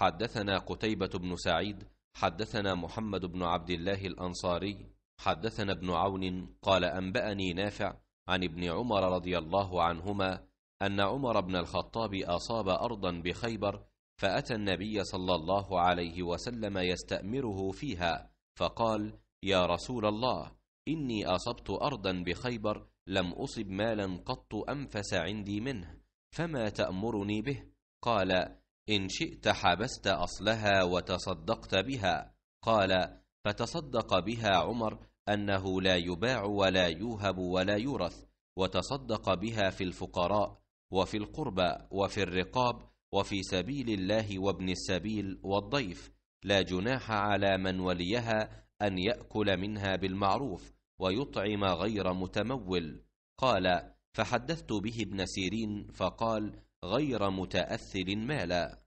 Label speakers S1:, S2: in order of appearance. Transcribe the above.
S1: حدثنا قتيبة بن سعيد
S2: حدثنا محمد بن عبد الله الأنصاري حدثنا ابن عون قال أنبأني نافع عن ابن عمر رضي الله عنهما أن عمر بن الخطاب أصاب أرضا بخيبر فأتى النبي صلى الله عليه وسلم يستأمره فيها فقال يا رسول الله إني أصبت أرضا بخيبر لم أصب مالا قط أنفس عندي منه فما تأمرني به قال إن شئت حبست أصلها وتصدقت بها قال فتصدق بها عمر أنه لا يباع ولا يوهب ولا يورث وتصدق بها في الفقراء وفي القربى وفي الرقاب وفي سبيل الله وابن السبيل والضيف لا جناح على من وليها أن يأكل منها بالمعروف ويطعم غير متمول قال فحدثت به ابن سيرين فقال غير
S1: متأثل مالا